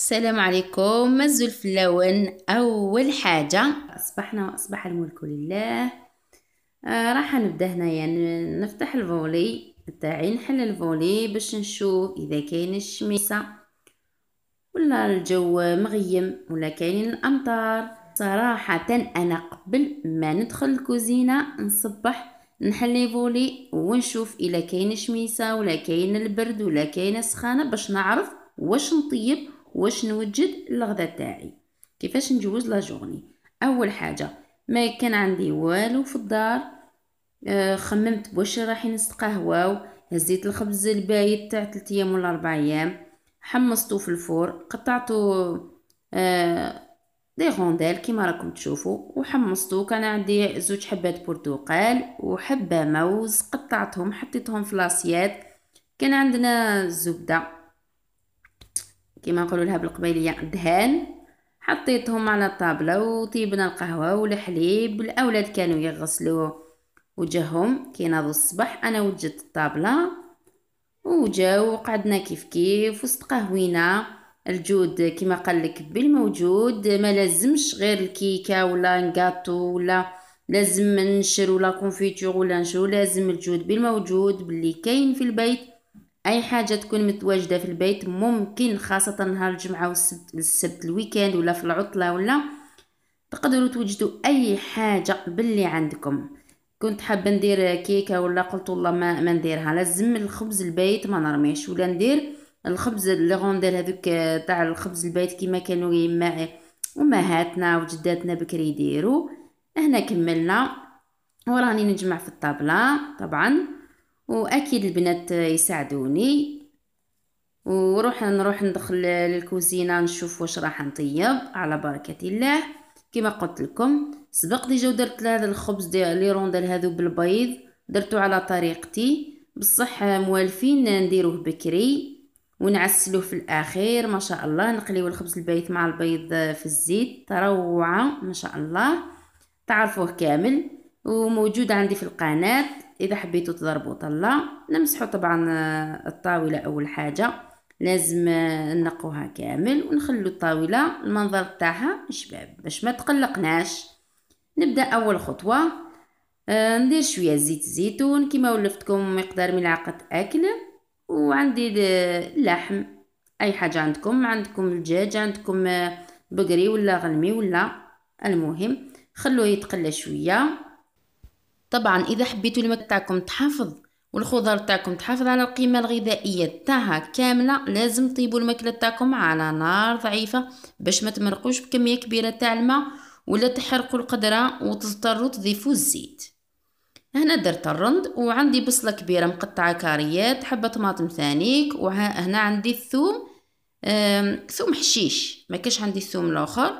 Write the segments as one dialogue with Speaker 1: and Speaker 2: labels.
Speaker 1: السلام عليكم مزو الفلاون اول حاجه اصبحنا اصبح الملك لله آه راح نبدا هنايا يعني نفتح الفولي تاعي نحل الفولي باش نشوف اذا كاين الشميسه ولا الجو مغيم ولا كاين الامطار صراحه انا قبل ما ندخل الكوزينه نصبح نحلي فولي ونشوف اذا كاين شميسه ولا كاين البرد ولا كاين سخانه باش نعرف واش نطيب واش نوجد الغدا تاعي كيفاش نجوز لا جورني اول حاجه ما كان عندي والو في الدار آه، خممت واش راح نستقهواو هزيت الخبز البايت تاع 3 ايام ولا 4 ايام حمصته في الفور قطعته آه، دي غونديل كيما راكم تشوفوا وحمصته كان عندي زوج حبات برتقال وحبه موز قطعتهم حطيتهم في لاسيات كان عندنا الزبده كيما نقولوا لها بالقبيليه دهان حطيتهم على الطابله وطيبنا القهوه والحليب الاولاد كانوا يغسلوا وجههم كيناضوا الصبح انا وجدت الطابله وجاو وقعدنا كيف كيف وسط قهوينا الجود كما قال لك بالموجود ما لازمش غير الكيكه ولا نكاطو ولا لازم نشر ولا كونفيتور ولا نشرو لازم الجود بالموجود باللي كاين في البيت اي حاجه تكون متواجده في البيت ممكن خاصه نهار الجمعه والسبت السبت الويكاند ولا في العطله ولا تقدروا توجدوا اي حاجه باللي عندكم كنت حابه ندير كيكه ولا قلت والله ما, ما نديرها لازم الخبز البيت ما نرميش ولا ندير الخبز اللي غندير هذوك تاع الخبز البيت كما كانوا يما امهاتنا وجداتنا بكري يديروا هنا كملنا وراني نجمع في الطابله طبعا واكيد البنات يساعدوني وروح نروح ندخل للكوزينه نشوف واش راح نطيب على بركه الله كما قلت لكم سبق ديجا درت هذا الخبز ديال لي روندل هذو بالبيض درتو على طريقتي بصح موالفين نديروه بكري ونعسلوه في الاخير ما شاء الله نقليو الخبز البيت مع البيض في الزيت تروعه ما شاء الله تعرفوه كامل وموجود عندي في القناه اذا حبيتو تضربوا طله نمسحوا طبعا آه، الطاوله اول حاجه لازم آه، نقوها كامل ونخلو الطاوله المنظر تاعها شباب باش ما تقلقناش نبدا اول خطوه آه، ندير شويه زيت زيتون كما ولفتكم مقدار ملعقه اكل وعندي اللحم اي حاجه عندكم عندكم الدجاج عندكم بقري ولا غنمي ولا المهم خلوه يتقلى شويه طبعا اذا حبيتوا الماكله تاعكم تحافظ والخضر تاعكم تحافظ على القيمه الغذائيه تاعها كامله لازم طيبوا الماكله تاعكم على نار ضعيفه باش ما تمرقوش بكميه كبيره تاع الماء ولا تحرقوا القدره وتضطروا تضيفوا الزيت هنا درت الرند وعندي بصله كبيره مقطعه كاريات حبه طماطم ثانيك وهنا عندي الثوم ثوم حشيش ما كاش عندي الثوم الاخر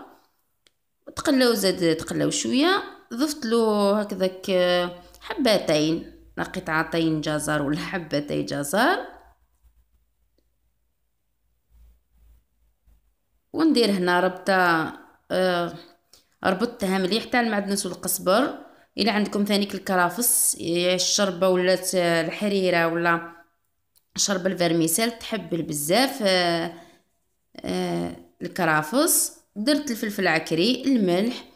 Speaker 1: تقلاو زاد تقلاو شويه ضفت له هكذاك آه، حبتين قطعتين جزر ولا حبتي جزر وندير هنا ربطه آه، ربطتها مليح تاع المعدنوس والقزبر الا عندكم ثانيك الكرافس إيه، الشربه ولا الحريره ولا شرب الفرميسال تحبل بزاف آه، الكرافس درت الفلفل عكري الملح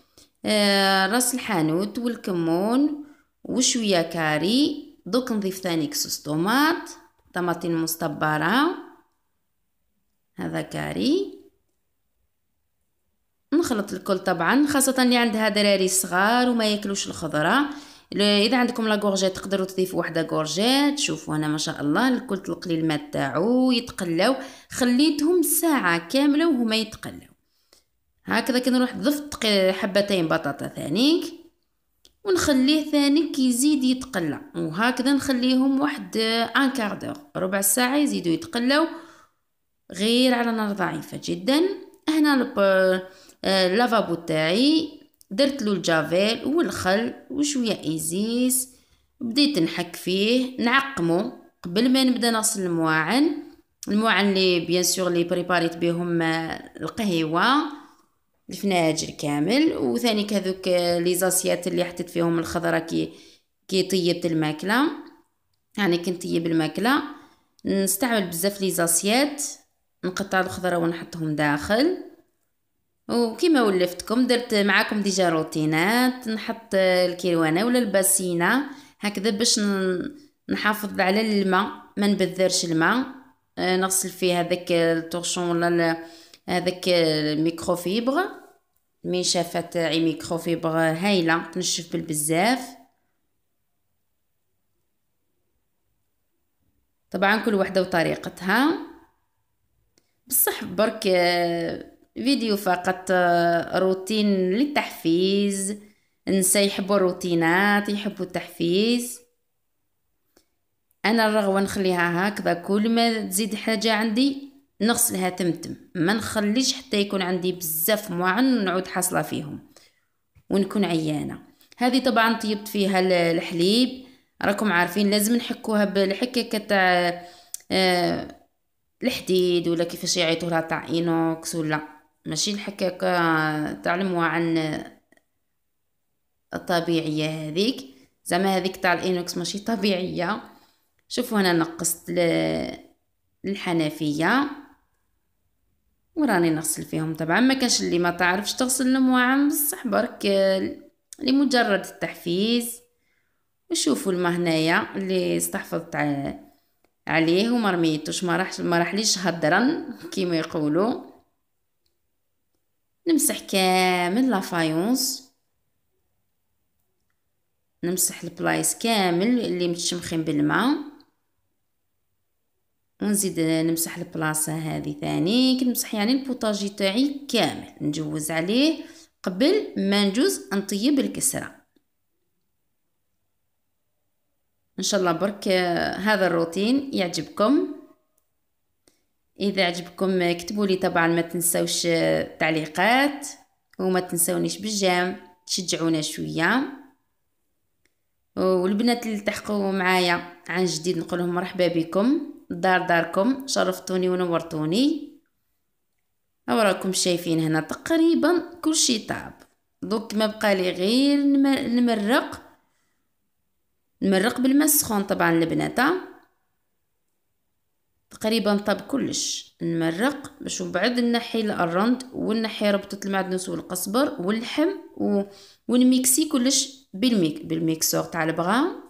Speaker 1: آه، راس الحانوت والكمون وشوية كاري دوك نضيف ثاني كسوس طوماط طماطم مستبرة هذا كاري نخلط الكل طبعا خاصة اللي عندها دراري صغار وما ياكلوش الخضرة اذا عندكم لا تقدروا تضيفوا وحده غورجيت شوفوا انا ما شاء الله الكل تلقلي الماء تاعو يتقلاو خليتهم ساعه كامله وهما يتقلاو هكذا كي نروح ضفت حبتين بطاطا ثانيك ونخليه ثاني يزيد يتقلى وهكذا نخليهم واحد ان آه، كاردور ربع ساعه يزيدوا يتقلاو غير على نار ضعيفه جدا هنا اللافابو آه، تاعي درت له الجافيل والخل وشويه ايزيس بديت نحك فيه نعقمه قبل ما نبدا نغسل المواعن المواعن اللي بيان سور لي بريباريت بهم آه، القهيوه الفناجر كامل وثاني كذوك آه، لي زاسيات اللي حطيت فيهم الخضره كي كي طيبت الماكله يعني يعني كنطيب الماكله نستعمل بزاف لي زاسيات نقطع الخضره ونحطهم داخل وكما ولفتكم درت معاكم ديجا روتينات نحط آه، الكيلوانه ولا الباسينه هكذا باش نحافظ على الماء ما نبذرش الماء آه، نغسل فيه هذاك التورشون ولا هذاك الميكروفيبر من شافت تاعي ميكروفيبر هايله تنشف بالبزاف طبعا كل وحده وطريقتها بصح برك فيديو فقط آه، روتين للتحفيز نسا يحبوا الروتينات يحبوا التحفيز انا الرغوه نخليها هكذا كل ما تزيد حاجه عندي نغسلها تمتم ما نخليش حتى يكون عندي بزاف مواعن ونعود حاصله فيهم ونكون عيانه هذه طبعا طيبت فيها الحليب راكم عارفين لازم نحكوها بالحكاكه تاع آه الحديد ولا كيفاش يعيطوا لها تاع اينوكس ولا ماشي الحكاكه تاع المواعن الطبيعيه هذيك زعما هذيك تاع الاينوكس ماشي طبيعيه شوفوا هنا نقصت الحنفيه وراني نغسل فيهم طبعا ما كانش اللي ما تعرفش تغسل المواعم بصح برك لمجرد التحفيز وشوفوا الماء هنايا اللي استحفظت عليه وما رميتوش ما راحش ما راحليش هدرا كيما يقولوا نمسح كامل لافايونس نمسح البلايص كامل اللي متشمخين بالماء ونزيد نمسح البلاصه هذه ثاني كنمسح يعني البوطاجي تاعي كامل نجوز عليه قبل ما نجوز نطيب الكسره ان شاء الله برك آه، هذا الروتين يعجبكم اذا عجبكم آه، كتبوا لي طبعا ما تنسوش آه، تعليقات وما تنسونيش بالجام تشجعونا شويه والبنات اللي تحقوا معايا عن جديد نقول لهم مرحبا بكم دار داركم شرفتوني ونورتوني اوراكم شايفين هنا تقريبا كل شيء طاب دوك ما بقى لي غير نمرق نمرق بالماء السخون طبعا البنات تقريبا طاب كلش نمرق باش من بعد نحي الارند ونحي ربطه المعدنوس والقزبر واللحم و... ونميكسي كلش بالميك بالميكسور تاع البغام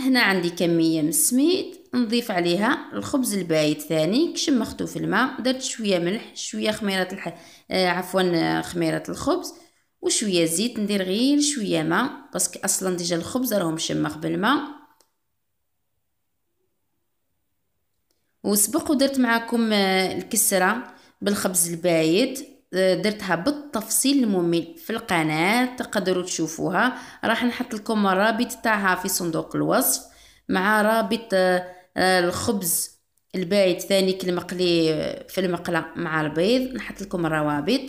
Speaker 1: هنا عندي كمية من السميد نضيف عليها الخبز البايت ثاني كشمخته في الماء درت شوية ملح شوية خميرة الح... آه عفوا آه، خميرة الخبز وشوية زيت ندير غير شوية ماء باسكو اصلا ديجا الخبز راهو مشمخ بالماء وسبق ودرت معاكم آه، الكسره بالخبز البايت درتها بالتفصيل الممل في القناة تقدروا تشوفوها راح نحط لكم الرابط تاعها في صندوق الوصف مع رابط آه، آه، الخبز البايت ثاني المقلي آه، في المقلة مع البيض نحط لكم الروابط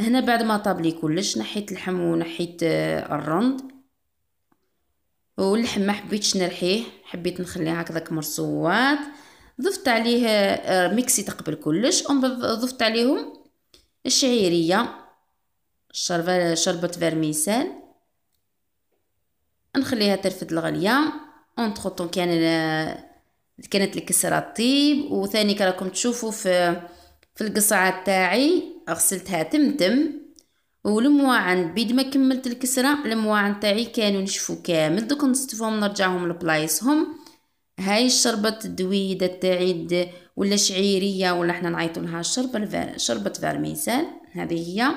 Speaker 1: هنا بعد ما طابلي كلش نحيت اللحم ونحيت الرند واللحم ما حبيتش نرحيه حبيت نخليه هكذاك مرصوات ضفت عليه ميكسي تقبل كلش ضفت عليهم الشعيرية شربة شربة فيرميسيل نخليها ترفد الغلية اونتخوطون كان كانت الكسرة طيب وثاني راكم تشوفوا في في القصعة تاعي غسلتها تمتم والمواعن بيد ما كملت الكسرة المواعن تاعي كانوا نشفوا كامل دوك نستفهم نرجعهم لبلايصهم هاي الشربة الدويدة تاعيد ولا شعيرية ولا حنا نعيطو لها شربة شربة فارميزان هذه هي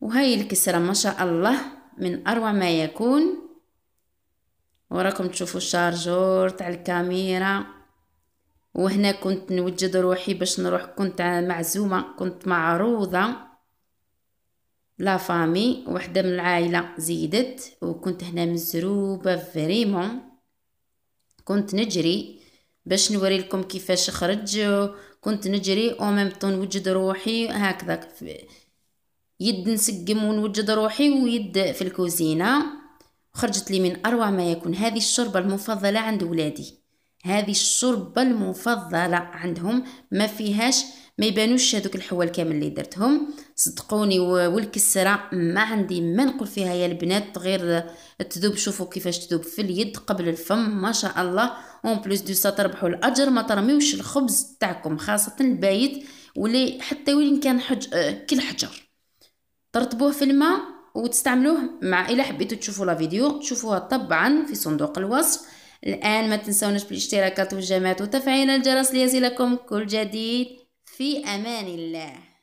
Speaker 1: وهاي الكسرة ما شاء الله من أروع ما يكون وراكم تشوفوا الشارجور تاع الكاميرا وهنا كنت نوجد روحي باش نروح كنت معزومة كنت معروضة لا فامي وحده من العائله زيدت وكنت هنا مزروبه فريمون كنت نجري باش نوري لكم كيفاش خرج كنت نجري او ميم طون نوجد روحي هكذا يد نسقم ونوجد روحي ويد في الكوزينة خرجت لي من أروع ما يكون هذه الشوربة المفضلة عند ولادي هذه الشوربة المفضلة عندهم ما فيهاش ما يبانوش هذوك الحوال كامل اللي درتهم صدقوني والكسره ما عندي ما نقول فيها يا البنات غير تذوب شوفوا كيفاش تذوب في اليد قبل الفم ما شاء الله اون بليس دو سا تربحوا الاجر ما ترميوش الخبز تاعكم خاصه البايت ولي حتى وين كان حج... آه، كل حجر ترطبوه في الماء وتستعملوه مع الا حبيتوا تشوفوا لا فيديو تشوفوها طبعا في صندوق الوصف الان ما تنسوناش بالاشتراكات والجامعات وتفعيل الجرس ليصلكم كل جديد في امان الله